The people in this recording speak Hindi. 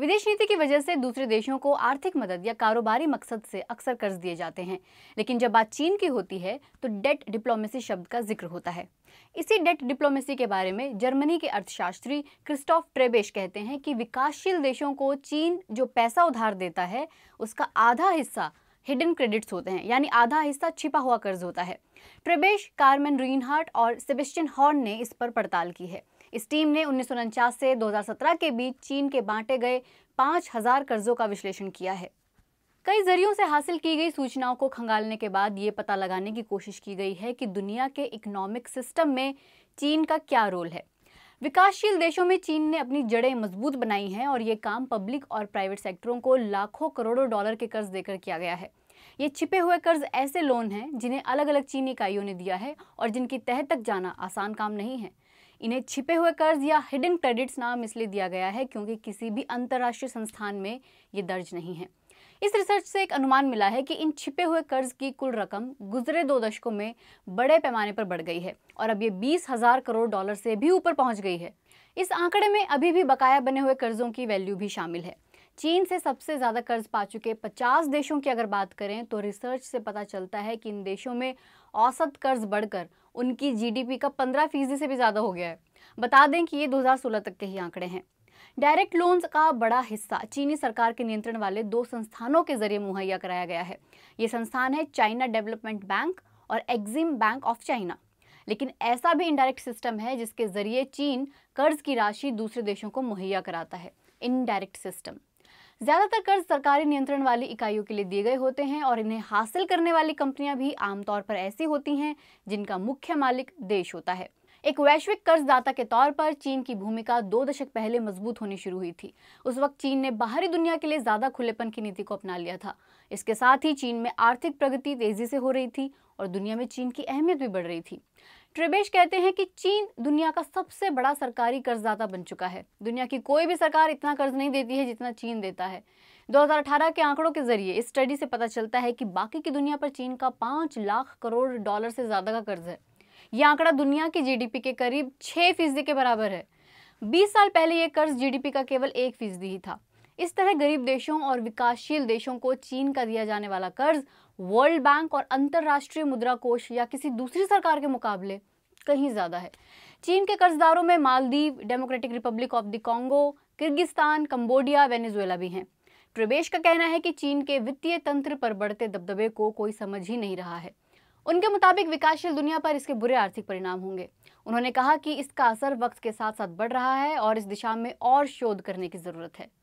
विदेश नीति की वजह से दूसरे देशों को आर्थिक मदद या कारोबारी मकसद से अक्सर कर्ज दिए जाते हैं लेकिन जब बात चीन की होती है तो डेट डिप्लोमेसी शब्द का जिक्र होता है इसी डेट डिप्लोमेसी के बारे में जर्मनी के अर्थशास्त्री क्रिस्टोफ ट्रेबेश कहते हैं कि विकासशील देशों को चीन जो पैसा उधार देता है उसका आधा हिस्सा हिडन क्रेडिट्स होते हैं यानी आधा हिस्सा छिपा हुआ कर्ज होता है ट्रेबेश कार्मेन रीनहार्ट और सेबेस्टियन हॉर्न ने इस पर पड़ताल की है इस टीम ने उन्नीस से 2017 के बीच चीन के बांटे गए 5000 कर्जों का विश्लेषण किया है कई जरियों से हासिल की गई सूचनाओं को खंगालने के बाद ये पता लगाने की कोशिश की गई है कि दुनिया के इकोनॉमिक सिस्टम में चीन का क्या रोल है विकासशील देशों में चीन ने अपनी जड़ें मजबूत बनाई हैं और ये काम पब्लिक और प्राइवेट सेक्टरों को लाखों करोड़ों डॉलर के कर्ज देकर किया गया है ये छिपे हुए कर्ज ऐसे लोन हैं जिन्हें अलग अलग चीनी इकाइयों ने दिया है और जिनकी तह तक जाना आसान काम नहीं है इन्हें छिपे हुए कर्ज या हिडन क्रेडिट्स नाम इसलिए दिया गया है क्योंकि किसी भी अंतर्राष्ट्रीय संस्थान में ये दर्ज नहीं है इस रिसर्च से एक अनुमान मिला है कि इन छिपे हुए कर्ज की कुल रकम गुजरे दो दशकों में बड़े पैमाने पर बढ़ गई है और अब ये बीस हजार करोड़ डॉलर से भी ऊपर पहुंच गई है इस आंकड़े में अभी भी बकाया बने हुए कर्जों की वैल्यू भी शामिल है चीन से सबसे ज़्यादा कर्ज पा चुके 50 देशों की अगर बात करें तो रिसर्च से पता चलता है कि इन देशों में औसत कर्ज बढ़कर उनकी जीडीपी का 15 फीसदी से भी ज़्यादा हो गया है बता दें कि ये 2016 तक के ही आंकड़े हैं डायरेक्ट लोन्स का बड़ा हिस्सा चीनी सरकार के नियंत्रण वाले दो संस्थानों के जरिए मुहैया कराया गया है ये संस्थान है चाइना डेवलपमेंट बैंक और एग्जिम बैंक ऑफ चाइना लेकिन ऐसा भी इनडायरेक्ट सिस्टम है जिसके जरिए चीन कर्ज की राशि दूसरे देशों को मुहैया कराता है इनडायरेक्ट सिस्टम ज्यादातर कर्ज सरकारी नियंत्रण वाली इकाइयों के लिए दिए गए होते हैं और इन्हें हासिल करने वाली कंपनियां भी आमतौर पर ऐसी होती हैं जिनका मुख्य मालिक देश होता है एक वैश्विक कर्जदाता के तौर पर चीन की भूमिका दो दशक पहले मजबूत होनी शुरू हुई थी उस वक्त चीन ने बाहरी दुनिया के लिए ज्यादा खुलेपन की नीति को अपना लिया था इसके साथ ही चीन में आर्थिक प्रगति तेजी से हो रही थी और दुनिया में चीन की अहमियत भी बढ़ रही थी ट्रिबेश कहते हैं कि चीन दुनिया का सबसे बड़ा सरकारी कर्जदाता बन चुका है दुनिया की कोई भी सरकार इतना कर्ज नहीं देती है जितना चीन देता है 2018 के आंकड़ों के जरिए इस स्टडी से पता चलता है कि बाकी की दुनिया पर चीन का पाँच लाख करोड़ डॉलर से ज़्यादा का कर्ज है यह आंकड़ा दुनिया की जीडीपी के करीब छः फीसदी के बराबर है 20 साल पहले यह कर्ज जीडीपी का केवल एक फीसदी ही था इस तरह गरीब देशों और विकासशील देशों को चीन का दिया जाने वाला कर्ज वर्ल्ड बैंक और अंतर्राष्ट्रीय मुद्रा कोष या किसी दूसरी सरकार के मुकाबले कहीं ज़्यादा है चीन के कर्जदारों में Maldives Democratic Republic of the Congo Kyrgyzstan Cambodia Venezuela भी हैं प्रवेश का कहना है कि चीन के वित्तीय तंत्र पर बढ़ते दबदबे को कोई समझ ही नहीं रहा है उनके मुताबिक विकासशील दुनिया पर इसके बुरे आर्थिक परिणाम होंगे उन्होंने कहा कि इसका असर वक्त के साथ साथ बढ़ रहा है और इस दिशा में और शोध करने की ज़रूरत है